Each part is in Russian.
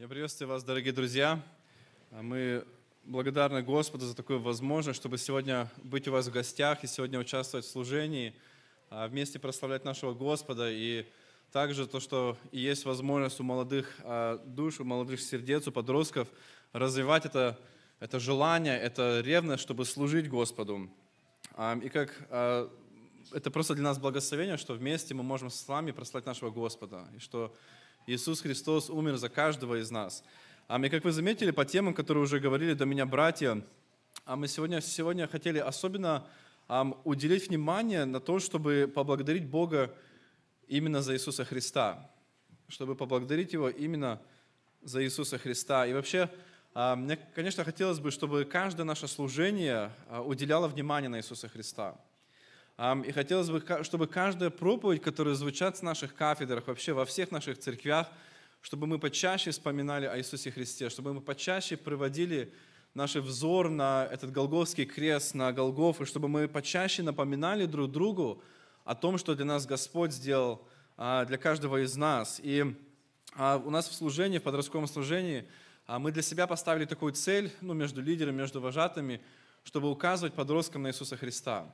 Я приветствую вас, дорогие друзья. А мы благодарны Господу за такую возможность, чтобы сегодня быть у вас в гостях и сегодня участвовать в служении, а, вместе прославлять нашего Господа и также то, что есть возможность у молодых а, душ, у молодых сердец, у подростков развивать это, это желание, это ревность, чтобы служить Господу. И как это просто для нас благословение, что вместе мы можем с вами прославить нашего Господа, и что Иисус Христос умер за каждого из нас. А мы, как вы заметили, по темам, которые уже говорили до меня братья, а мы сегодня, сегодня хотели особенно um, уделить внимание на то, чтобы поблагодарить Бога именно за Иисуса Христа, чтобы поблагодарить Его именно за Иисуса Христа. И вообще, мне, конечно, хотелось бы, чтобы каждое наше служение а, уделяло внимание на Иисуса Христа. И хотелось бы, чтобы каждая проповедь, которая звучат в наших кафедрах, вообще во всех наших церквях, чтобы мы почаще вспоминали о Иисусе Христе, чтобы мы почаще приводили наш взор на этот Голговский крест, на Голгоф, и чтобы мы почаще напоминали друг другу о том, что для нас Господь сделал а, для каждого из нас. И а, у нас в служении, в подростковом служении, а, мы для себя поставили такую цель, ну, между лидерами, между вожатыми, чтобы указывать подросткам на Иисуса Христа.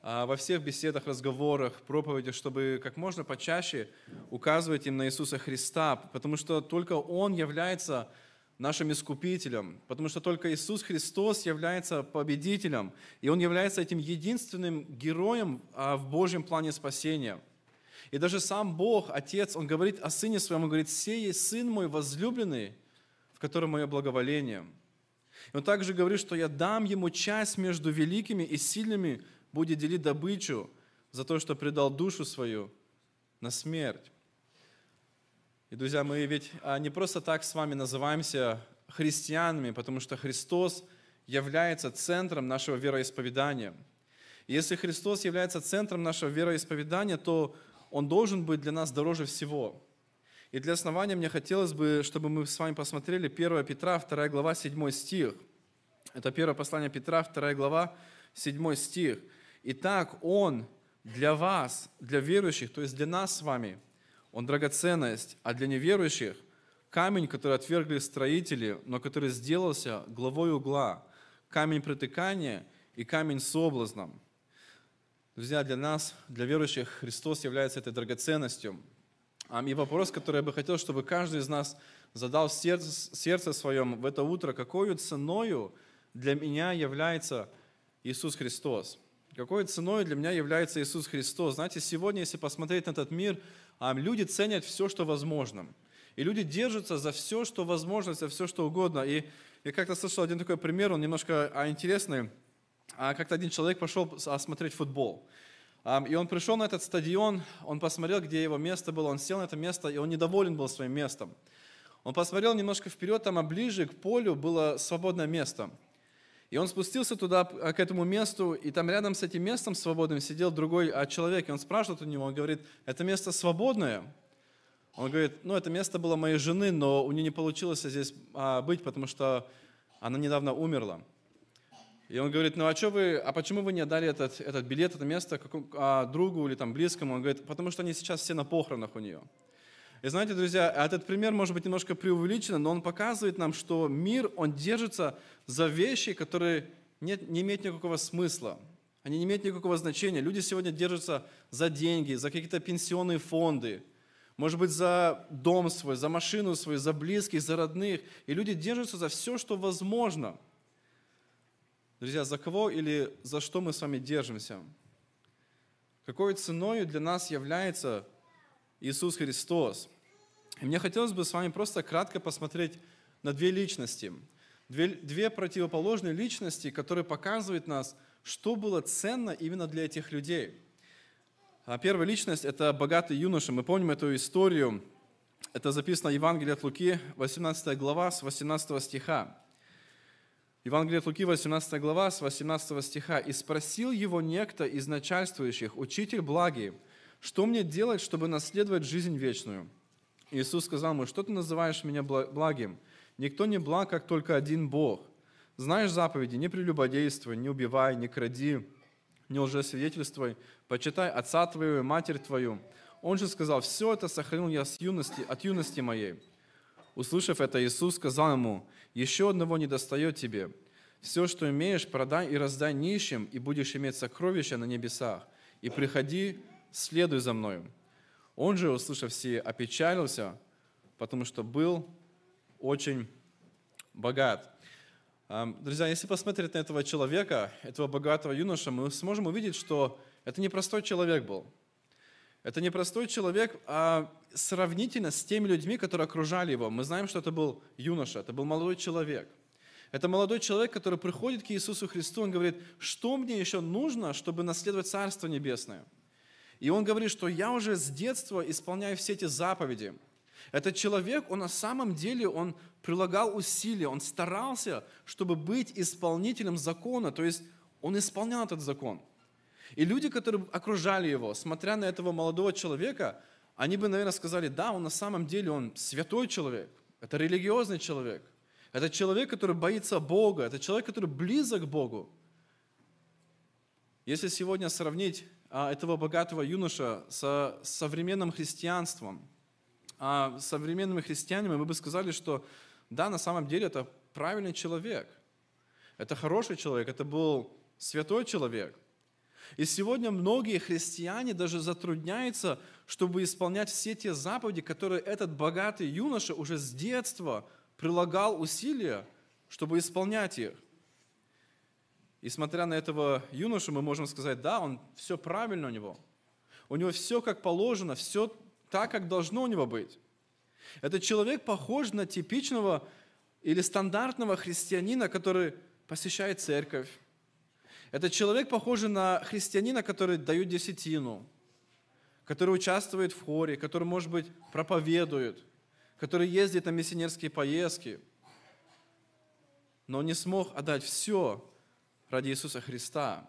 А, во всех беседах, разговорах, проповедях, чтобы как можно почаще указывать им на Иисуса Христа, потому что только Он является нашим искупителем, потому что только Иисус Христос является победителем, и Он является этим единственным героем а, в Божьем плане спасения. И даже сам Бог, Отец, Он говорит о Сыне Своем, Он говорит, «Сей есть Сын мой возлюбленный, в котором мое благоволение». И Он также говорит, что «Я дам Ему часть между великими и сильными будет делить добычу за то, что предал душу свою на смерть. И, друзья, мы ведь а, не просто так с вами называемся христианами, потому что Христос является центром нашего вероисповедания. И если Христос является центром нашего вероисповедания, то Он должен быть для нас дороже всего. И для основания мне хотелось бы, чтобы мы с вами посмотрели 1 Петра, 2 глава, 7 стих. Это первое послание Петра, 2 глава, 7 стих – Итак, Он для вас, для верующих, то есть для нас с вами, Он драгоценность, а для неверующих – камень, который отвергли строители, но который сделался главой угла, камень притыкания и камень с облазном. Друзья, для нас, для верующих, Христос является этой драгоценностью. И вопрос, который я бы хотел, чтобы каждый из нас задал в сердце, сердце своем в это утро, какую ценою для меня является Иисус Христос – какой ценой для меня является Иисус Христос? Знаете, сегодня, если посмотреть на этот мир, а, люди ценят все, что возможно. И люди держатся за все, что возможно, за все, что угодно. И я как-то слышал один такой пример, он немножко а, интересный. А, как-то один человек пошел смотреть футбол. И он пришел на этот стадион, он посмотрел, где его место было, он сел на это место, и он недоволен был своим местом. Он посмотрел немножко вперед, там, а ближе к полю было свободное место – и он спустился туда, а, к этому месту, и там рядом с этим местом свободным сидел другой а, человек, и он спрашивает у него, он говорит, это место свободное? Он говорит, ну, это место было моей жены, но у нее не получилось здесь а, быть, потому что она недавно умерла. И он говорит, ну а, что вы, а почему вы не отдали этот, этот билет, это место какому, а, другу или там близкому? Он говорит, потому что они сейчас все на похоронах у нее. И знаете, друзья, этот пример может быть немножко преувеличен, но он показывает нам, что мир, он держится за вещи, которые нет, не имеют никакого смысла. Они не имеют никакого значения. Люди сегодня держатся за деньги, за какие-то пенсионные фонды, может быть, за дом свой, за машину свою, за близких, за родных. И люди держатся за все, что возможно. Друзья, за кого или за что мы с вами держимся? Какой ценой для нас является Иисус Христос. И мне хотелось бы с вами просто кратко посмотреть на две личности, две, две противоположные личности, которые показывают нас, что было ценно именно для этих людей. А Первая личность – это богатый юноша. Мы помним эту историю. Это записано в Евангелии от Луки, 18 глава, с 18 стиха. Евангелие от Луки, 18 глава, с 18 стиха. «И спросил его некто из начальствующих, учитель благий, что мне делать, чтобы наследовать жизнь вечную? Иисус сказал ему, что ты называешь меня благим? Никто не благ, как только один Бог. Знаешь заповеди, не прелюбодействуй, не убивай, не кради, не лжесвидетельствуй, почитай отца твоего и матерь твою. Он же сказал, все это сохранил я с юности, от юности моей. Услышав это, Иисус сказал ему, еще одного не достает тебе. Все, что имеешь, продай и раздай нищим, и будешь иметь сокровища на небесах. И приходи, следуй за мною». Он же, услышав все, опечалился, потому что был очень богат. Друзья, если посмотреть на этого человека, этого богатого юноша, мы сможем увидеть, что это не простой человек был. Это не простой человек, а сравнительно с теми людьми, которые окружали его. Мы знаем, что это был юноша, это был молодой человек. Это молодой человек, который приходит к Иисусу Христу, он говорит, что мне еще нужно, чтобы наследовать Царство Небесное – и он говорит, что я уже с детства исполняю все эти заповеди. Этот человек, он на самом деле, он прилагал усилия, он старался, чтобы быть исполнителем закона, то есть он исполнял этот закон. И люди, которые окружали его, смотря на этого молодого человека, они бы, наверное, сказали, да, он на самом деле, он святой человек, это религиозный человек, это человек, который боится Бога, это человек, который близок к Богу. Если сегодня сравнить а, этого богатого юноша со современным христианством. А современными христианами мы бы сказали, что да, на самом деле это правильный человек, это хороший человек, это был святой человек. И сегодня многие христиане даже затрудняются, чтобы исполнять все те заповеди, которые этот богатый юноша уже с детства прилагал усилия, чтобы исполнять их. И смотря на этого юношу, мы можем сказать, да, он все правильно у него. У него все как положено, все так, как должно у него быть. Этот человек похож на типичного или стандартного христианина, который посещает церковь. Этот человек похож на христианина, который дает десятину, который участвует в хоре, который, может быть, проповедует, который ездит на миссионерские поездки. Но он не смог отдать все, ради Иисуса Христа.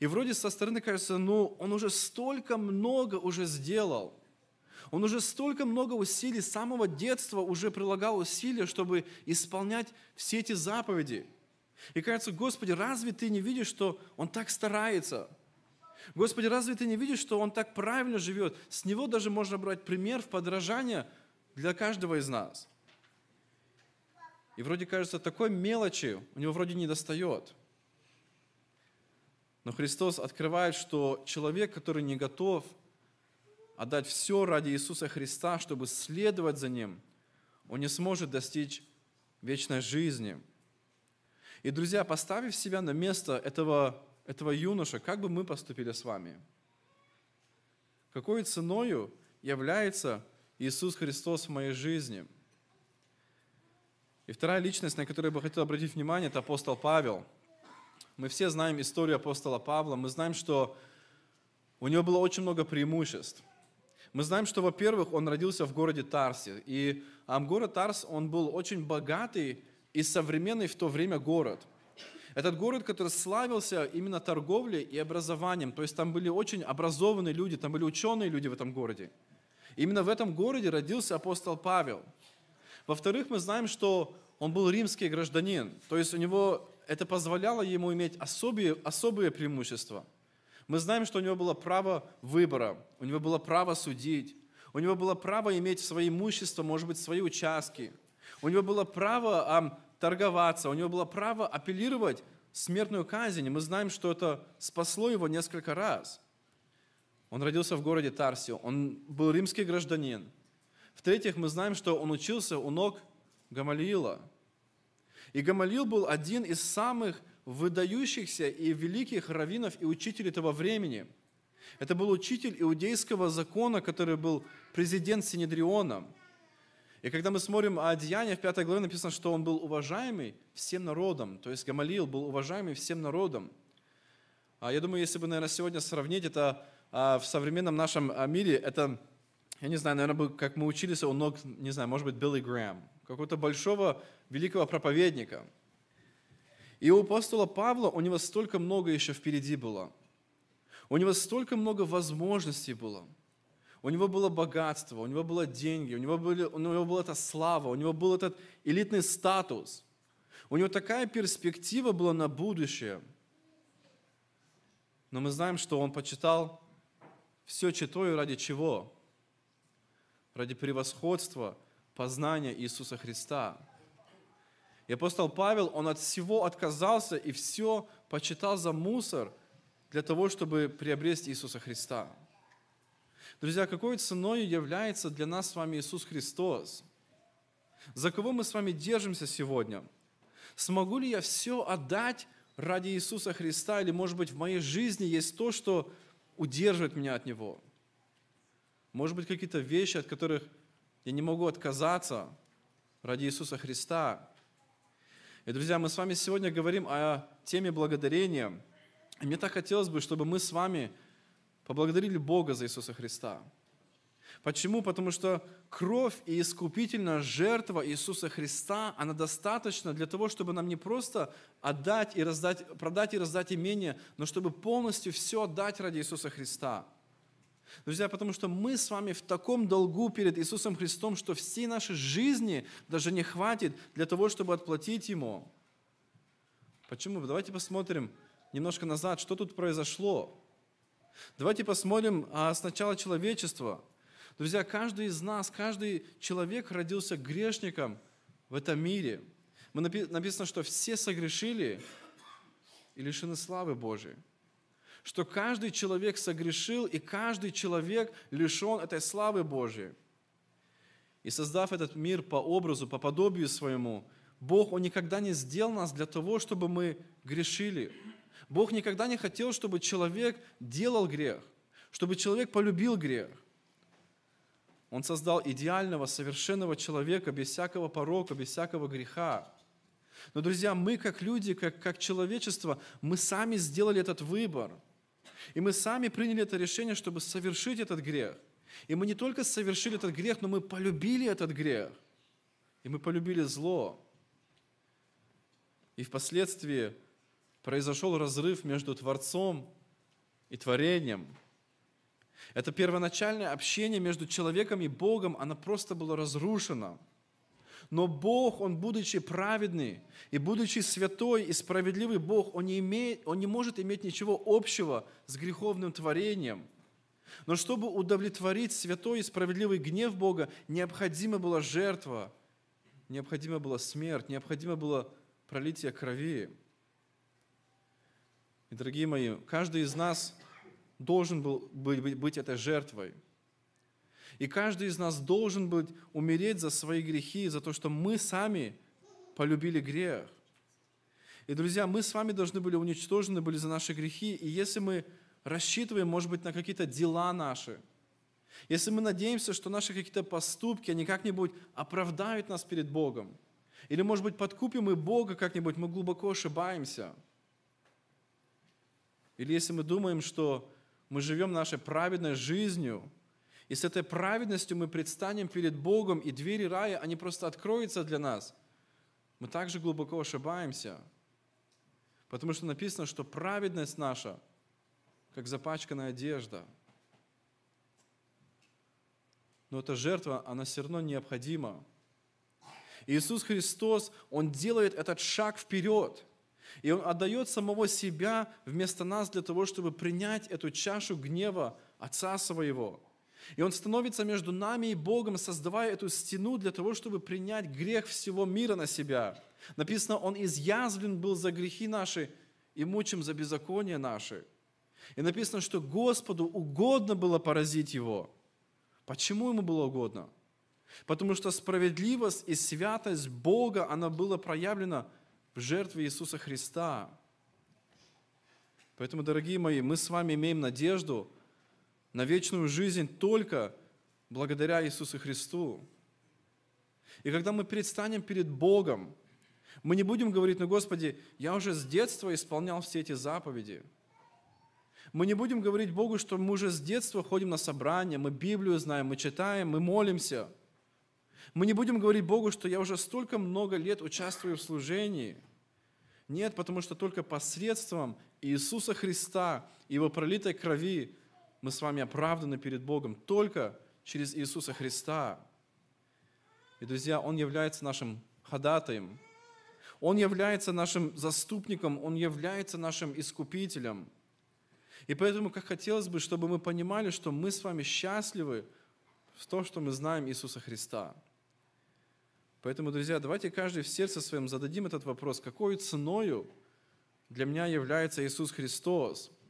И вроде со стороны кажется, ну, он уже столько много уже сделал. Он уже столько много усилий, с самого детства уже прилагал усилия, чтобы исполнять все эти заповеди. И кажется, Господи, разве ты не видишь, что он так старается? Господи, разве ты не видишь, что он так правильно живет? С него даже можно брать пример в подражание для каждого из нас. И вроде кажется, такой мелочи у него вроде не достает – но Христос открывает, что человек, который не готов отдать все ради Иисуса Христа, чтобы следовать за Ним, он не сможет достичь вечной жизни. И, друзья, поставив себя на место этого, этого юноша, как бы мы поступили с вами? Какой ценою является Иисус Христос в моей жизни? И вторая личность, на которую я бы хотел обратить внимание, это апостол Павел – мы все знаем историю апостола Павла, мы знаем, что у него было очень много преимуществ. Мы знаем, что, во-первых, он родился в городе Тарсе, и город Тарс, он был очень богатый и современный в то время город. Этот город, который славился именно торговлей и образованием, то есть там были очень образованные люди, там были ученые люди в этом городе. Именно в этом городе родился апостол Павел. Во-вторых, мы знаем, что он был римский гражданин, то есть у него это позволяло ему иметь особые, особые преимущества. Мы знаем, что у него было право выбора, у него было право судить, у него было право иметь свои имущества, может быть, свои участки, у него было право а, торговаться, у него было право апеллировать смертную казнь. И мы знаем, что это спасло его несколько раз. Он родился в городе Тарсио, он был римский гражданин. В-третьих, мы знаем, что он учился у ног Гамалиила – и Гамалил был один из самых выдающихся и великих раввинов и учителей того времени. Это был учитель иудейского закона, который был президент Синедриона. И когда мы смотрим о Деянии, в 5 главе написано, что он был уважаемый всем народом. То есть Гамалил был уважаемый всем народом. А Я думаю, если бы, наверное, сегодня сравнить это а, в современном нашем мире, это, я не знаю, наверное, как мы учились у ног, не знаю, может быть, Билли Грэм – какого-то большого, великого проповедника. И у апостола Павла у него столько много еще впереди было. У него столько много возможностей было. У него было богатство, у него было деньги, у него, были, у него была эта слава, у него был этот элитный статус. У него такая перспектива была на будущее. Но мы знаем, что он почитал все читою ради чего? Ради превосходства познания Иисуса Христа. И апостол Павел, он от всего отказался и все почитал за мусор для того, чтобы приобрести Иисуса Христа. Друзья, какой ценой является для нас с вами Иисус Христос? За кого мы с вами держимся сегодня? Смогу ли я все отдать ради Иисуса Христа? Или, может быть, в моей жизни есть то, что удерживает меня от Него? Может быть, какие-то вещи, от которых я не могу отказаться ради Иисуса Христа. И, друзья, мы с вами сегодня говорим о теме благодарения. И мне так хотелось бы, чтобы мы с вами поблагодарили Бога за Иисуса Христа. Почему? Потому что кровь и искупительная жертва Иисуса Христа, она достаточна для того, чтобы нам не просто отдать и раздать, продать и раздать имение, но чтобы полностью все отдать ради Иисуса Христа – Друзья, потому что мы с вами в таком долгу перед Иисусом Христом, что всей нашей жизни даже не хватит для того, чтобы отплатить Ему. Почему? Давайте посмотрим немножко назад, что тут произошло. Давайте посмотрим а, сначала человечество. Друзья, каждый из нас, каждый человек родился грешником в этом мире. Мы написано, что все согрешили и лишены славы Божией что каждый человек согрешил, и каждый человек лишен этой славы Божьей. И создав этот мир по образу, по подобию своему, Бог, Он никогда не сделал нас для того, чтобы мы грешили. Бог никогда не хотел, чтобы человек делал грех, чтобы человек полюбил грех. Он создал идеального, совершенного человека без всякого порока, без всякого греха. Но, друзья, мы как люди, как, как человечество, мы сами сделали этот выбор – и мы сами приняли это решение, чтобы совершить этот грех. И мы не только совершили этот грех, но мы полюбили этот грех. И мы полюбили зло. И впоследствии произошел разрыв между Творцом и творением. Это первоначальное общение между человеком и Богом, оно просто было разрушено – но Бог, Он, будучи праведный и будучи святой и справедливый Бог, Он не, имеет, он не может иметь ничего общего с греховным творением. Но чтобы удовлетворить святой и справедливый гнев Бога, необходима была жертва, необходима была смерть, необходимо было пролитие крови. И, дорогие мои, каждый из нас должен был быть этой жертвой – и каждый из нас должен быть умереть за свои грехи, за то, что мы сами полюбили грех. И, друзья, мы с вами должны были уничтожены были за наши грехи. И если мы рассчитываем, может быть, на какие-то дела наши, если мы надеемся, что наши какие-то поступки, они как-нибудь оправдают нас перед Богом, или, может быть, подкупим и Бога как-нибудь, мы глубоко ошибаемся. Или если мы думаем, что мы живем нашей праведной жизнью, и с этой праведностью мы предстанем перед Богом, и двери рая, они просто откроются для нас. Мы также глубоко ошибаемся, потому что написано, что праведность наша, как запачканная одежда. Но эта жертва, она все равно необходима. Иисус Христос, Он делает этот шаг вперед – и Он отдает самого себя вместо нас для того, чтобы принять эту чашу гнева Отца Своего – и он становится между нами и Богом, создавая эту стену для того, чтобы принять грех всего мира на себя. Написано, он изъязвлен был за грехи наши и мучим за беззаконие наши. И написано, что Господу угодно было поразить его. Почему ему было угодно? Потому что справедливость и святость Бога, она была проявлена в жертве Иисуса Христа. Поэтому, дорогие мои, мы с вами имеем надежду – на вечную жизнь только благодаря Иисусу Христу. И когда мы предстанем перед Богом, мы не будем говорить, ну, Господи, я уже с детства исполнял все эти заповеди. Мы не будем говорить Богу, что мы уже с детства ходим на собрания, мы Библию знаем, мы читаем, мы молимся. Мы не будем говорить Богу, что я уже столько много лет участвую в служении. Нет, потому что только посредством Иисуса Христа и Его пролитой крови мы с вами оправданы перед Богом только через Иисуса Христа. И, друзья, Он является нашим ходатаем, Он является нашим заступником, Он является нашим искупителем. И поэтому, как хотелось бы, чтобы мы понимали, что мы с вами счастливы в том, что мы знаем Иисуса Христа. Поэтому, друзья, давайте каждый в сердце своем зададим этот вопрос, какой ценою для меня является Иисус Христос –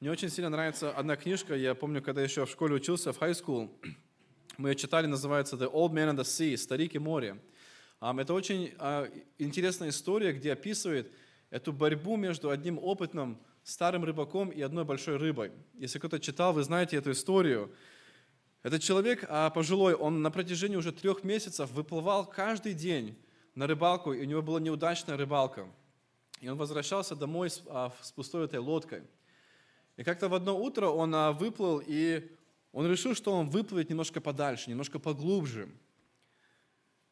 мне очень сильно нравится одна книжка, я помню, когда еще в школе учился, в high school, мы ее читали, называется «The Old Man and the Sea», «Старик и море». Это очень а, интересная история, где описывает эту борьбу между одним опытным старым рыбаком и одной большой рыбой. Если кто-то читал, вы знаете эту историю. Этот человек а, пожилой, он на протяжении уже трех месяцев выплывал каждый день на рыбалку, и у него была неудачная рыбалка. И он возвращался домой с, а, пустой этой лодкой – и как-то в одно утро он а, выплыл, и он решил, что он выплывет немножко подальше, немножко поглубже.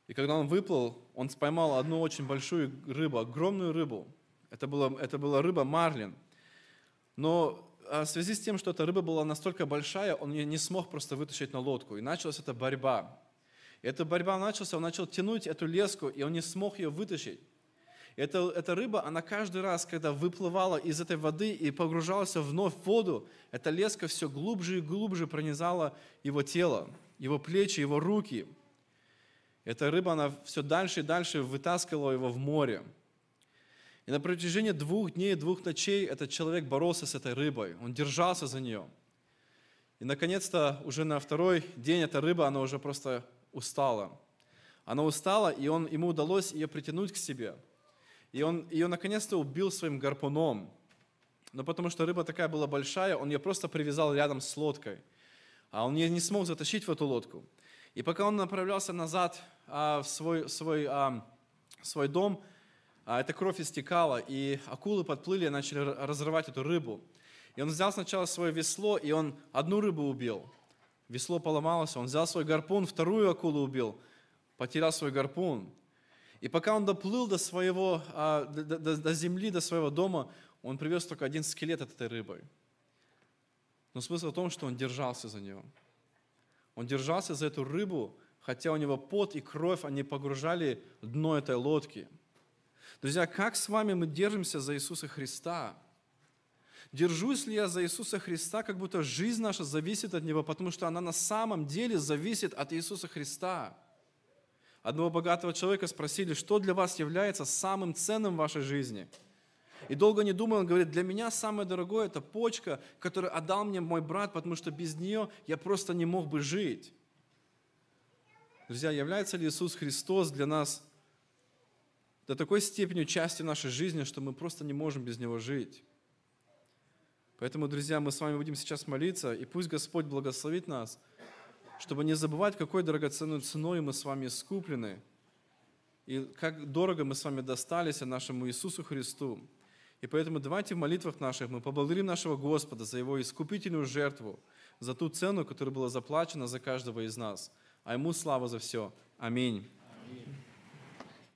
И когда он выплыл, он споймал одну очень большую рыбу, огромную рыбу. Это была, это была рыба марлин. Но а, в связи с тем, что эта рыба была настолько большая, он не смог просто вытащить на лодку. И началась эта борьба. И эта борьба началась, он начал тянуть эту леску, и он не смог ее вытащить. Эта, эта рыба, она каждый раз, когда выплывала из этой воды и погружалась вновь в воду, эта леска все глубже и глубже пронизала его тело, его плечи, его руки. Эта рыба, она все дальше и дальше вытаскивала его в море. И на протяжении двух дней, двух ночей этот человек боролся с этой рыбой, он держался за нее. И, наконец-то, уже на второй день эта рыба, она уже просто устала. Она устала, и он, ему удалось ее притянуть к себе – и он ее наконец-то убил своим гарпуном. Но потому что рыба такая была большая, он ее просто привязал рядом с лодкой. А он ее не смог затащить в эту лодку. И пока он направлялся назад а, в свой, свой, а, свой дом, а, эта кровь истекала, и акулы подплыли и начали разрывать эту рыбу. И он взял сначала свое весло, и он одну рыбу убил. Весло поломалось, он взял свой гарпун, вторую акулу убил, потерял свой гарпун. И пока он доплыл до своего, а, до, до, до земли, до своего дома, он привез только один скелет от этой рыбы. Но смысл в том, что он держался за нее. Он держался за эту рыбу, хотя у него пот и кровь, они погружали дно этой лодки. Друзья, как с вами мы держимся за Иисуса Христа? Держусь ли я за Иисуса Христа, как будто жизнь наша зависит от Него, потому что она на самом деле зависит от Иисуса Христа – Одного богатого человека спросили, что для вас является самым ценным в вашей жизни. И долго не думая он говорит, для меня самое дорогое – это почка, которую отдал мне мой брат, потому что без нее я просто не мог бы жить. Друзья, является ли Иисус Христос для нас до такой степени частью нашей жизни, что мы просто не можем без Него жить? Поэтому, друзья, мы с вами будем сейчас молиться, и пусть Господь благословит нас – чтобы не забывать, какой драгоценной ценой мы с вами искуплены, и как дорого мы с вами достались нашему Иисусу Христу. И поэтому давайте в молитвах наших мы поблагодарим нашего Господа за Его искупительную жертву, за ту цену, которая была заплачена за каждого из нас. А Ему слава за все. Аминь. Аминь.